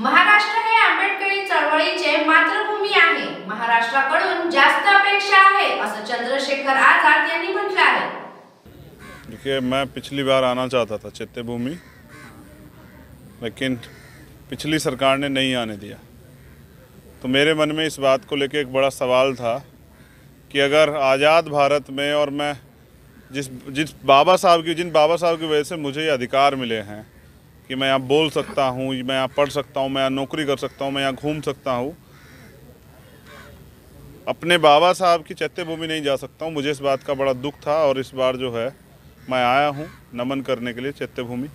महाराष्ट्र हे आंबेडकरी चळवळीचे मातृभूमी आहे महाराष्ट्राकडून जास्त अपेक्षा आहे असं चंद्रशेखर आझाद यांनी म्हटलं आहे देखिए मैं पिछली बार आना चाहता था चित्ते भूमि लेकिन पिछली सरकार ने नहीं आने दिया तो मेरे मन में इस बात को लेकर एक बड़ा सवाल था कि अगर आज़ाद भारत में और मैं जिस जिस बाबा साहब की जिन बाबा साहब की वजह से मुझे ये अधिकार मिले हैं कि मैं यहाँ बोल सकता हूँ मैं यहाँ पढ़ सकता हूँ मैं यहाँ नौकरी कर सकता हूँ मैं यहाँ घूम सकता हूँ अपने बाबा साहब की चैत्य भूमि नहीं जा सकता हूँ मुझे इस बात का बड़ा दुख था और इस बार जो है मैं आया हूँ नमन करने के लिए चैत्य भूमि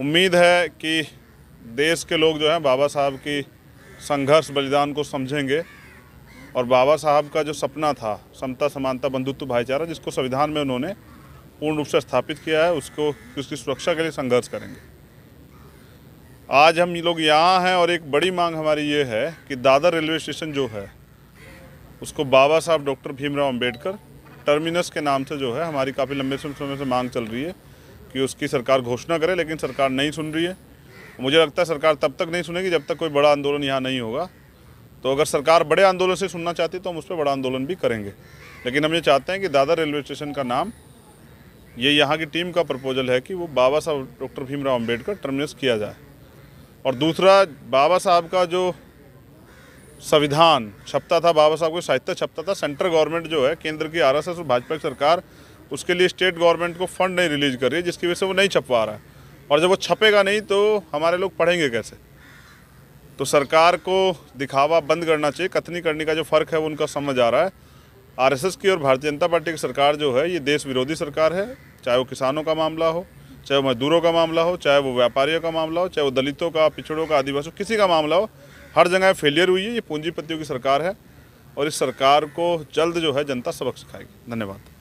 उम्मीद है कि देश के लोग जो हैं बाबा साहब की संघर्ष बलिदान को समझेंगे और बाबा साहब का जो सपना था समता समानता बंधुत्व भाईचारा जिसको संविधान में उन्होंने पूर्ण रूप से स्थापित किया है उसको उसकी सुरक्षा के लिए संघर्ष करेंगे आज हम लोग यहाँ हैं और एक बड़ी मांग हमारी ये है कि दादर रेलवे स्टेशन जो है उसको बाबा साहब डॉक्टर भीमराव अंबेडकर टर्मिनस के नाम से जो है हमारी काफ़ी लंबे समय से मांग चल रही है कि उसकी सरकार घोषणा करे लेकिन सरकार नहीं सुन रही है मुझे लगता है सरकार तब तक नहीं सुनेगी जब तक कोई बड़ा आंदोलन यहाँ नहीं होगा तो अगर सरकार बड़े आंदोलन से सुनना चाहती तो हम उस पर बड़ा आंदोलन भी करेंगे लेकिन हम ये चाहते हैं कि दादर रेलवे स्टेशन का नाम ये यहाँ की टीम का प्रपोजल है कि वो बाबा साहब डॉक्टर भीमराव अम्बेडकर टर्मिनस किया जाए और दूसरा बाबा साहब का जो संविधान छपता था बाबा साहब को साहित्य छपता था सेंट्रल गवर्नमेंट जो है केंद्र की आर और भाजपा की सरकार उसके लिए स्टेट गवर्नमेंट को फंड नहीं रिलीज कर रही है जिसकी वजह से वो नहीं छपवा रहा है और जब वो छपेगा नहीं तो हमारे लोग पढ़ेंगे कैसे तो सरकार को दिखावा बंद करना चाहिए कथनी करने का जो फ़र्क है वो उनका समझ आ रहा है आरएसएस की और भारतीय जनता पार्टी की सरकार जो है ये देश विरोधी सरकार है चाहे वो किसानों का मामला हो चाहे वो मजदूरों का मामला हो चाहे वो व्यापारियों का मामला हो चाहे वो दलितों का पिछड़ों का आदिवासियों किसी का मामला हो हर जगह फेलियर हुई है ये पूंजीपतियों की सरकार है और इस सरकार को जल्द जो है जनता सबक सिखाएगी धन्यवाद